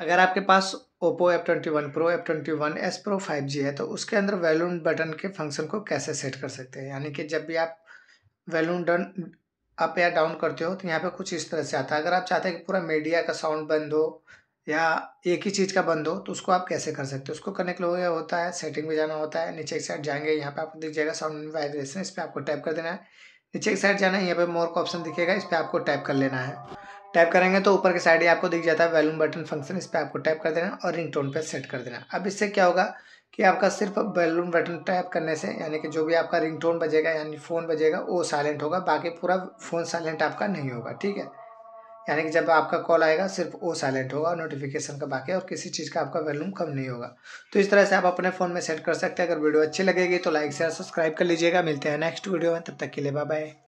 अगर आपके पास Oppo F twenty one pro F twenty one S pro five G है तो उसके अंदर वैल्यून बटन के फंक्शन को कैसे सेट कर सकते हैं यानी कि जब भी आप वैल्यून डन अप या डाउन करते हो तो यहाँ पे कुछ इस तरह से आता है अगर आप चाहते हैं कि पूरा मीडिया का साउंड बंद हो या एक ही चीज़ का बंद हो तो उसको आप कैसे कर सकते हो उसको कनेक्ट हो गया होता है सेटिंग में जाना होता है नीचे एक साइड जाएंगे यहाँ पे आपको दिख जाएगा साउंड वाइब्रेशन इस पर आपको टाइप कर देना है नीचे एक साइड जाना है यहाँ पे मोर का ऑप्शन दिखेगा इस पर आपको टाइप कर लेना है टाइप करेंगे तो ऊपर के साइड ही आपको दिख जाता है वैल्यूम बटन फंक्शन इस पर आपको टाइप कर देना और रिंग टोन पर सेट कर देना अब इससे क्या होगा कि आपका सिर्फ वैल्यूम बटन टैप करने से यानी कि जो भी आपका रिंग टोन बजेगा यानी फ़ोन बजेगा वो साइलेंट होगा बाकी पूरा फ़ोन साइलेंट आपका नहीं होगा ठीक है यानी कि जब आपका कॉल आएगा सिर्फ वो साइलेंट होगा और नोटिफिकेशन का बाकी और किसी चीज़ का आपका वैल्यूम कम नहीं होगा तो इस तरह से आप अपने फ़ोन में सेट कर सकते हैं अगर वीडियो अच्छी लगेगी तो लाइक शेयर सब्सक्राइब कर लीजिएगा मिलते हैं नेक्स्ट वीडियो में तब तक के लिए बाय बाय